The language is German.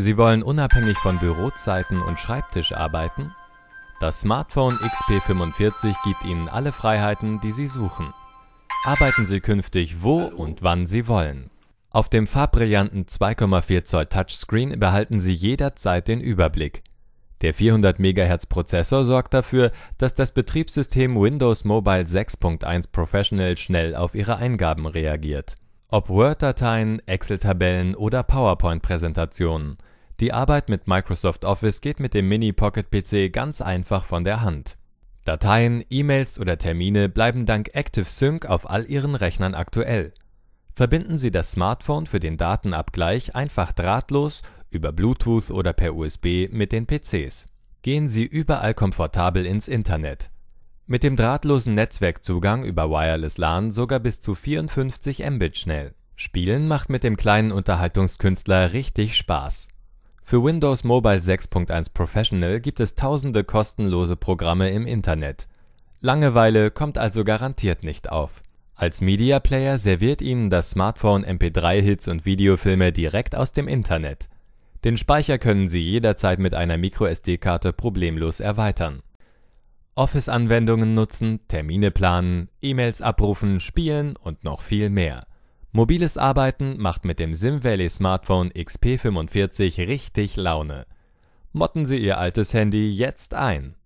Sie wollen unabhängig von Bürozeiten und Schreibtisch arbeiten? Das Smartphone XP45 gibt Ihnen alle Freiheiten, die Sie suchen. Arbeiten Sie künftig wo und wann Sie wollen. Auf dem farbbrillanten 2,4 Zoll Touchscreen behalten Sie jederzeit den Überblick. Der 400 MHz Prozessor sorgt dafür, dass das Betriebssystem Windows Mobile 6.1 Professional schnell auf Ihre Eingaben reagiert. Ob Word-Dateien, Excel-Tabellen oder PowerPoint-Präsentationen – die Arbeit mit Microsoft Office geht mit dem Mini Pocket PC ganz einfach von der Hand. Dateien, E-Mails oder Termine bleiben dank Active Sync auf all Ihren Rechnern aktuell. Verbinden Sie das Smartphone für den Datenabgleich einfach drahtlos über Bluetooth oder per USB mit den PCs. Gehen Sie überall komfortabel ins Internet. Mit dem drahtlosen Netzwerkzugang über Wireless LAN sogar bis zu 54 Mbit schnell. Spielen macht mit dem kleinen Unterhaltungskünstler richtig Spaß. Für Windows Mobile 6.1 Professional gibt es tausende kostenlose Programme im Internet. Langeweile kommt also garantiert nicht auf. Als Media Player serviert Ihnen das Smartphone MP3-Hits und Videofilme direkt aus dem Internet. Den Speicher können Sie jederzeit mit einer microSD-Karte problemlos erweitern. Office-Anwendungen nutzen, Termine planen, E-Mails abrufen, spielen und noch viel mehr Mobiles Arbeiten macht mit dem SimValley Smartphone XP45 richtig Laune. Motten Sie Ihr altes Handy jetzt ein